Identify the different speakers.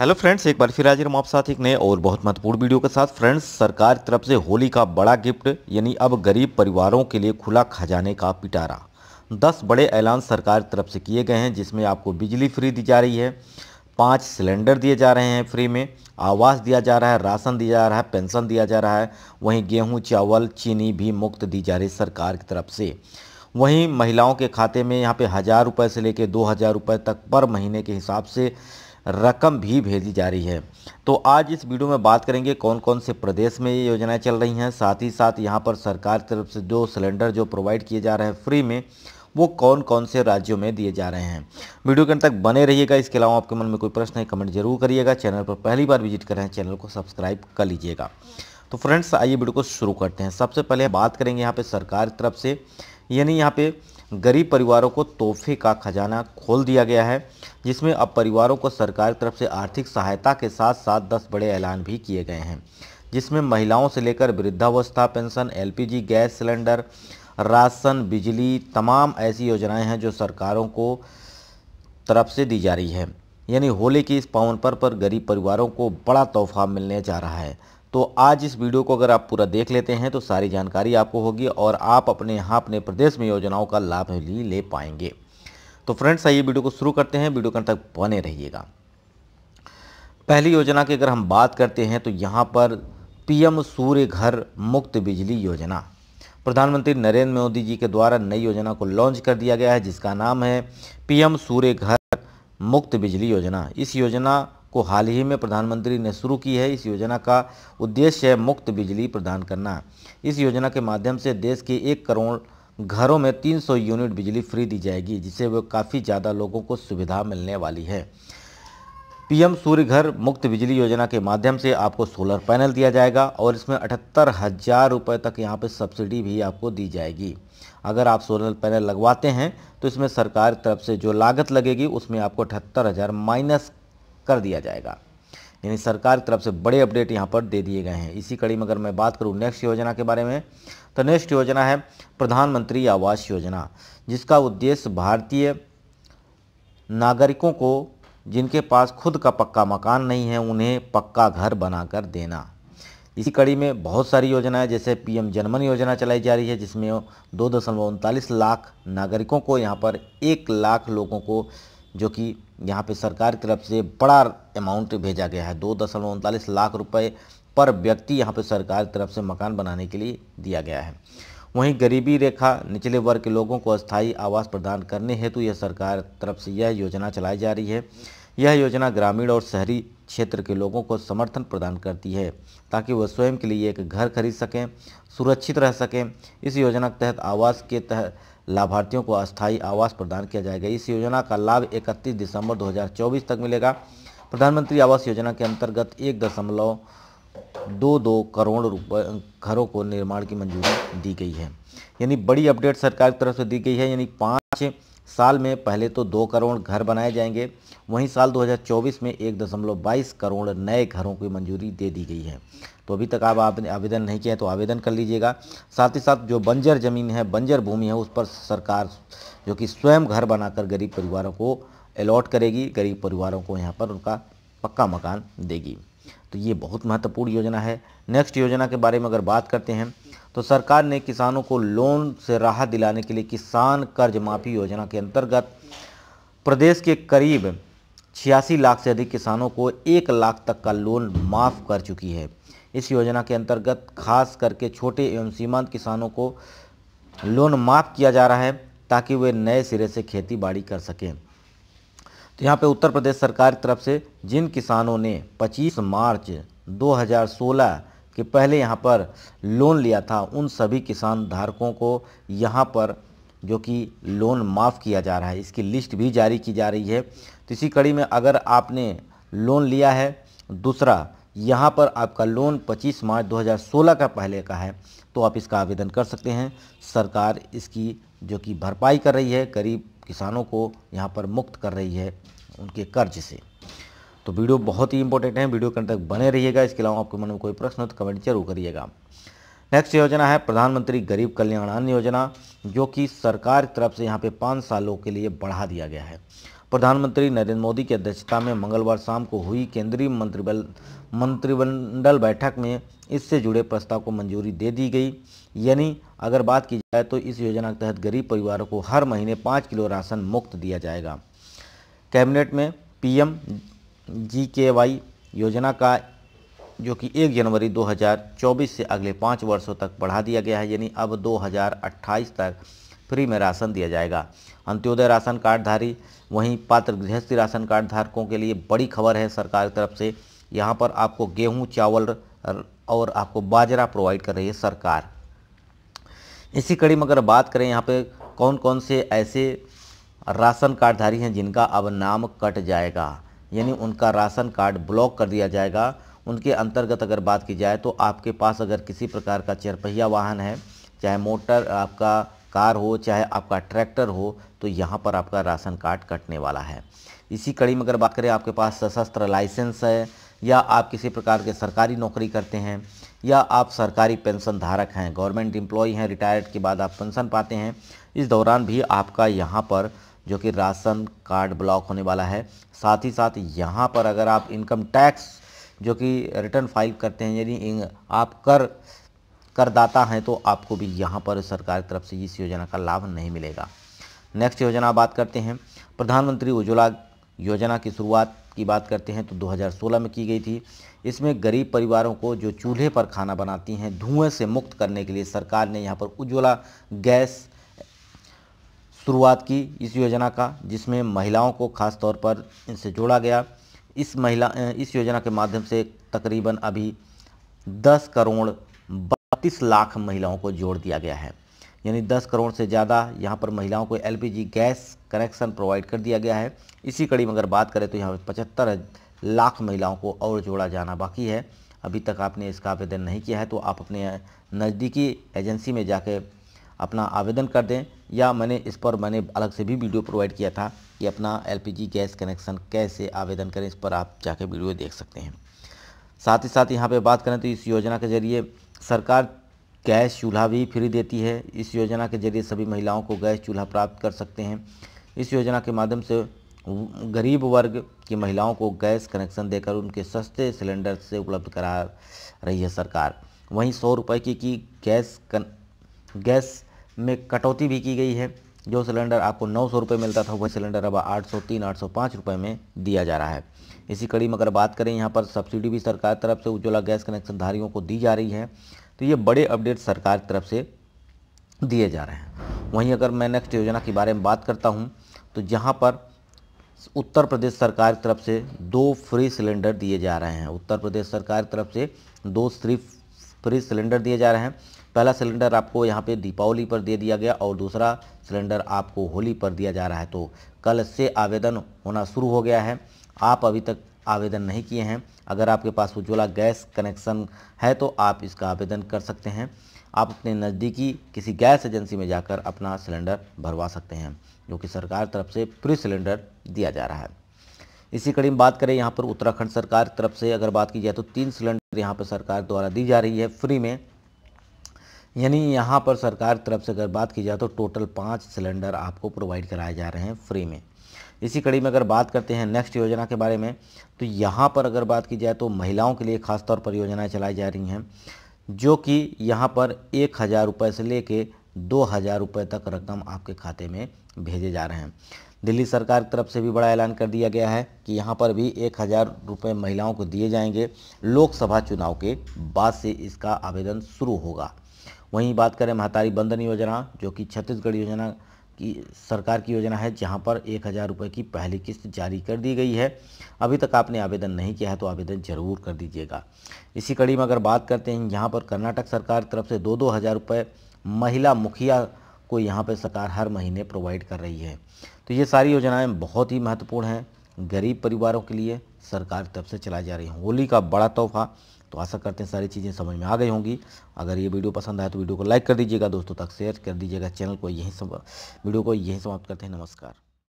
Speaker 1: hello friends एक बार फिर हाजिर हम आप साथ एक नए और बहुत महत्वपूर्ण वीडियो के साथ फ्रेंड्स सरकार की तरफ से होली का बड़ा गिफ्ट यानी अब गरीब परिवारों के लिए खुला खजाने का पिटारा दस बड़े ऐलान सरकार की तरफ से किए गए हैं जिसमें आपको बिजली फ्री दी जा रही है पाँच सिलेंडर दिए जा रहे हैं फ्री में आवास दिया जा रहा है राशन दिया जा रहा है पेंशन दिया जा रहा है वहीं गेहूँ चावल चीनी भी मुक्त दी जा रही सरकार की तरफ से वहीं महिलाओं के खाते में यहाँ पे हज़ार रुपये से लेकर दो हज़ार रुपये तक पर महीने के हिसाब से रकम भी भेजी जा रही है तो आज इस वीडियो में बात करेंगे कौन कौन से प्रदेश में ये योजनाएं चल रही हैं साथ ही साथ यहाँ पर सरकार की तरफ से जो सिलेंडर जो प्रोवाइड किए जा रहे हैं फ्री में वो कौन कौन से राज्यों में दिए जा रहे हैं वीडियो के अंत तक बने रहिएगा इसके अलावा आपके मन में कोई प्रश्न है कमेंट जरूर करिएगा चैनल पर पहली बार विजिट करें चैनल को सब्सक्राइब कर लीजिएगा तो फ्रेंड्स आइए वीडियो को शुरू करते हैं सबसे पहले बात करेंगे यहाँ पे सरकार की तरफ से यानी यहाँ पे गरीब परिवारों को तोहफे का खजाना खोल दिया गया है जिसमें अब परिवारों को सरकार तरफ से आर्थिक सहायता के साथ साथ दस बड़े ऐलान भी किए गए हैं जिसमें महिलाओं से लेकर वृद्धावस्था pension LPG gas cylinder ration बिजली तमाम ऐसी योजनाएं हैं जो सरकारों को तरफ से दी जा रही है यानी होली की इस पावन पर्व पर गरीब परिवारों को बड़ा तोहफा मिलने जा रहा है तो आज इस वीडियो को अगर आप पूरा देख लेते हैं तो सारी जानकारी आपको होगी और आप अपने यहाँ अपने प्रदेश में योजनाओं का लाभ भी ले पाएंगे तो फ्रेंड्स आइए वीडियो को शुरू करते हैं वीडियो कल तक बने रहिएगा पहली योजना की अगर हम बात करते हैं तो यहाँ पर पीएम सूर्य घर मुक्त बिजली योजना प्रधानमंत्री नरेंद्र मोदी जी के द्वारा नई योजना को लॉन्च कर दिया गया है जिसका नाम है पीएम सूर्य घर मुक्त बिजली योजना इस योजना को हाल ही में प्रधानमंत्री ने शुरू की है इस योजना का उद्देश्य है मुक्त बिजली प्रदान करना इस योजना के माध्यम से देश के एक करोड़ घरों में 300 यूनिट बिजली फ्री दी जाएगी जिससे वे काफ़ी ज़्यादा लोगों को सुविधा मिलने वाली है पीएम सूर्य घर मुक्त बिजली योजना के माध्यम से आपको सोलर पैनल दिया जाएगा और इसमें अठहत्तर हज़ार रुपये तक यहाँ पे सब्सिडी भी आपको दी जाएगी अगर आप सोलर पैनल लगवाते हैं तो इसमें सरकार तरफ से जो लागत लगेगी उसमें आपको अठहत्तर हज़ार माइनस कर दिया जाएगा यानी सरकार की तरफ से बड़े अपडेट यहाँ पर दे दिए गए हैं इसी कड़ी में अगर मैं बात करूँ नेक्स्ट योजना के बारे में तो नेक्स्ट योजना है प्रधानमंत्री आवास योजना जिसका उद्देश्य भारतीय नागरिकों को जिनके पास खुद का पक्का मकान नहीं है उन्हें पक्का घर बनाकर देना इसी कड़ी में बहुत सारी योजनाएं जैसे पीएम जनमन योजना चलाई जा रही है जिसमें दो दशमलव उनतालीस लाख नागरिकों को यहाँ पर एक लाख लोगों को जो कि यहाँ पे सरकार की तरफ से बड़ा अमाउंट भेजा गया है दो दशमलव उनतालीस लाख रुपए पर व्यक्ति यहाँ पे सरकार की तरफ से मकान बनाने के लिए दिया गया है वहीं गरीबी रेखा निचले वर्ग के लोगों को अस्थायी आवास प्रदान करने हेतु यह सरकार तरफ से यह योजना चलाई जा रही है यह योजना ग्रामीण और शहरी क्षेत्र के लोगों को समर्थन प्रदान करती है ताकि वह स्वयं के लिए एक घर खरीद सकें सुरक्षित रह सकें इस योजना के तहत आवास के तहत लाभार्थियों को अस्थायी आवास प्रदान किया जाएगा इस योजना का लाभ 31 दिसंबर 2024 तक मिलेगा प्रधानमंत्री आवास योजना के अंतर्गत एक दशमलव दो दो करोड़ रुपए घरों को निर्माण की मंजूरी दी गई है यानी बड़ी अपडेट सरकार की तरफ से दी गई है यानी पाँच साल में पहले तो दो करोड़ घर बनाए जाएंगे वहीं साल 2024 में एक दशमलव बाईस करोड़ नए घरों की मंजूरी दे दी गई है तो अभी तक आप आपने आवेदन नहीं किया है तो आवेदन कर लीजिएगा साथ ही साथ जो बंजर ज़मीन है बंजर भूमि है उस पर सरकार जो कि स्वयं घर बनाकर गरीब परिवारों को अलॉट करेगी गरीब परिवारों को यहाँ पर उनका पक्का मकान देगी तो ये बहुत महत्वपूर्ण योजना है नेक्स्ट योजना के बारे में अगर बात करते हैं तो सरकार ने किसानों को लोन से राहत दिलाने के लिए किसान कर्ज माफ़ी योजना के अंतर्गत प्रदेश के करीब छियासी लाख से अधिक किसानों को एक लाख तक का लोन माफ़ कर चुकी है इस योजना के अंतर्गत खास करके छोटे एवं सीमांत किसानों को लोन माफ़ किया जा रहा है ताकि वे नए सिरे से खेती बाड़ी कर सकें तो यहाँ पे उत्तर प्रदेश सरकार की तरफ से जिन किसानों ने 25 मार्च कि पहले यहाँ पर लोन लिया था उन सभी किसान धारकों को यहाँ पर जो कि लोन माफ़ किया जा रहा है इसकी लिस्ट भी जारी की जा रही है तो इसी कड़ी में अगर आपने लोन लिया है दूसरा यहाँ पर आपका लोन 25 मार्च 2016 का पहले का है तो आप इसका आवेदन कर सकते हैं सरकार इसकी जो कि भरपाई कर रही है गरीब किसानों को यहाँ पर मुक्त कर रही है उनके कर्ज से तो वीडियो बहुत ही इंपॉर्टेंट है वीडियो कहीं तक बने रहिएगा इसके अलावा आपके मन में कोई प्रश्न हो तो कमेंट जरूर करिएगा नेक्स्ट योजना है प्रधानमंत्री गरीब कल्याण अन्न योजना जो कि सरकार की तरफ से यहाँ पे पाँच सालों के लिए बढ़ा दिया गया है प्रधानमंत्री नरेंद्र मोदी की अध्यक्षता में मंगलवार शाम को हुई केंद्रीय मंत्रिबल मंत्रिमंडल बैठक में इससे जुड़े प्रस्ताव को मंजूरी दे दी गई यानी अगर बात की जाए तो इस योजना के तहत गरीब परिवारों को हर महीने पाँच किलो राशन मुक्त दिया जाएगा कैबिनेट में पीएम जी के वाई योजना का जो कि 1 जनवरी 2024 से अगले पाँच वर्षों तक बढ़ा दिया गया है यानी अब 2028 तक फ्री में राशन दिया जाएगा अंत्योदय राशन कार्डधारी वहीं पात्र गृहस्थी राशन कार्ड धारकों के लिए बड़ी खबर है सरकार की तरफ से यहाँ पर आपको गेहूँ चावल और आपको बाजरा प्रोवाइड कर रही है सरकार इसी कड़ी में अगर बात करें यहाँ पे कौन कौन से ऐसे राशन कार्डधारी हैं जिनका अब नाम कट जाएगा यानी उनका राशन कार्ड ब्लॉक कर दिया जाएगा उनके अंतर्गत अगर बात की जाए तो आपके पास अगर किसी प्रकार का चरपहिया वाहन है चाहे मोटर आपका कार हो चाहे आपका ट्रैक्टर हो तो यहाँ पर आपका राशन कार्ड कटने वाला है इसी कड़ी में अगर बात करें आपके पास सशस्त्र लाइसेंस है या आप किसी प्रकार के सरकारी नौकरी करते हैं या आप सरकारी पेंशन धारक हैं गवर्नमेंट एम्प्लॉय हैं रिटायर्ड के बाद आप पेंशन पाते हैं इस दौरान भी आपका यहाँ पर जो कि राशन कार्ड ब्लॉक होने वाला है साथ ही साथ यहाँ पर अगर आप इनकम टैक्स जो कि रिटर्न फाइल करते हैं यानी आप कर करदाता हैं तो आपको भी यहाँ पर सरकार की तरफ से इस योजना का लाभ नहीं मिलेगा नेक्स्ट योजना बात करते हैं प्रधानमंत्री उज्ज्वला योजना की शुरुआत की बात करते हैं तो 2016 में की गई थी इसमें गरीब परिवारों को जो चूल्हे पर खाना बनाती हैं धुएं से मुक्त करने के लिए सरकार ने यहाँ पर उज्ज्वला गैस शुरुआत की इस योजना का जिसमें महिलाओं को खास तौर पर इनसे जोड़ा गया इस महिला इस योजना के माध्यम से तकरीबन अभी 10 करोड़ बत्तीस लाख महिलाओं को जोड़ दिया गया है यानी 10 करोड़ से ज़्यादा यहाँ पर महिलाओं को एलपीजी गैस कनेक्शन प्रोवाइड कर दिया गया है इसी कड़ी में अगर बात करें तो यहाँ पर पचहत्तर लाख महिलाओं को और जोड़ा जाना बाकी है अभी तक आपने इसका आवेदन नहीं किया है तो आप अपने नज़दीकी एजेंसी में जाकर अपना आवेदन कर दें या मैंने इस पर मैंने अलग से भी वीडियो प्रोवाइड किया था कि अपना एलपीजी गैस कनेक्शन कैसे आवेदन करें इस पर आप जाके वीडियो देख सकते हैं साथ ही साथ यहाँ पे बात करें तो इस योजना के जरिए सरकार गैस चूल्हा भी फ्री देती है इस योजना के जरिए सभी महिलाओं को गैस चूल्हा प्राप्त कर सकते हैं इस योजना के माध्यम से गरीब वर्ग की महिलाओं को गैस कनेक्शन देकर उनके सस्ते सिलेंडर से उपलब्ध करा रही है सरकार वहीं सौ रुपये की, की गैस कन, गैस में कटौती भी की गई है जो सिलेंडर आपको नौ सौ रुपये मिलता था वह सिलेंडर अब आठ सौ तीन आठ सौ पाँच रुपये में दिया जा रहा है इसी कड़ी में अगर बात करें यहाँ पर सब्सिडी भी सरकार तरफ से उज्ज्वला गैस कनेक्शनधारियों को दी जा रही है तो ये बड़े अपडेट सरकार की तरफ से दिए जा रहे हैं वहीं अगर मैं नेक्स्ट योजना के बारे में बात करता हूँ तो जहाँ पर उत्तर प्रदेश सरकार की तरफ से दो फ्री सिलेंडर दिए जा रहे हैं उत्तर प्रदेश सरकार की तरफ से दो फ्री फ्री सिलेंडर दिए जा रहे हैं पहला सिलेंडर आपको यहाँ पे दीपावली पर दे दिया गया और दूसरा सिलेंडर आपको होली पर दिया जा रहा है तो कल से आवेदन होना शुरू हो गया है आप अभी तक आवेदन नहीं किए हैं अगर आपके पास उज्ज्वला गैस कनेक्शन है तो आप इसका आवेदन कर सकते हैं आप अपने नज़दीकी किसी गैस एजेंसी में जाकर अपना सिलेंडर भरवा सकते हैं जो कि सरकार तरफ से फ्री सिलेंडर दिया जा रहा है इसी कड़ी में बात करें यहाँ पर उत्तराखंड सरकार तरफ से अगर बात की जाए तो तीन सिलेंडर यहाँ पर सरकार द्वारा दी जा रही है फ्री में यानी यहाँ पर सरकार तरफ से अगर बात की जाए तो टोटल पाँच सिलेंडर आपको प्रोवाइड कराए जा रहे हैं फ्री में इसी कड़ी में अगर बात करते हैं नेक्स्ट योजना के बारे में तो यहाँ पर अगर बात की जाए तो महिलाओं के लिए खासतौर पर योजनाएँ चलाई जा रही हैं जो कि यहाँ पर एक हज़ार रुपये से लेके दो हज़ार रुपये तक रकम आपके खाते में भेजे जा रहे हैं दिल्ली सरकार की तरफ से भी बड़ा ऐलान कर दिया गया है कि यहाँ पर भी एक हज़ार रुपये महिलाओं को दिए जाएंगे लोकसभा चुनाव के बाद से इसका आवेदन शुरू होगा वहीं बात करें महतारी बंधन योजना जो कि छत्तीसगढ़ योजना की सरकार की योजना है जहां पर एक हज़ार रुपये की पहली किस्त जारी कर दी गई है अभी तक आपने आवेदन नहीं किया है तो आवेदन ज़रूर कर दीजिएगा इसी कड़ी में अगर बात करते हैं यहाँ पर कर्नाटक सरकार तरफ से दो दो हज़ार रुपये महिला मुखिया को यहाँ पर सरकार हर महीने प्रोवाइड कर रही है तो ये सारी योजनाएँ बहुत ही महत्वपूर्ण हैं गरीब परिवारों के लिए सरकार तरफ से चलाई जा रही है होली का बड़ा तोहफा तो आशा करते हैं सारी चीज़ें समझ में आ गई होंगी अगर ये वीडियो पसंद आए तो वीडियो को लाइक कर दीजिएगा दोस्तों तक शेयर कर दीजिएगा चैनल को यहीं वीडियो को यहीं समाप्त करते हैं नमस्कार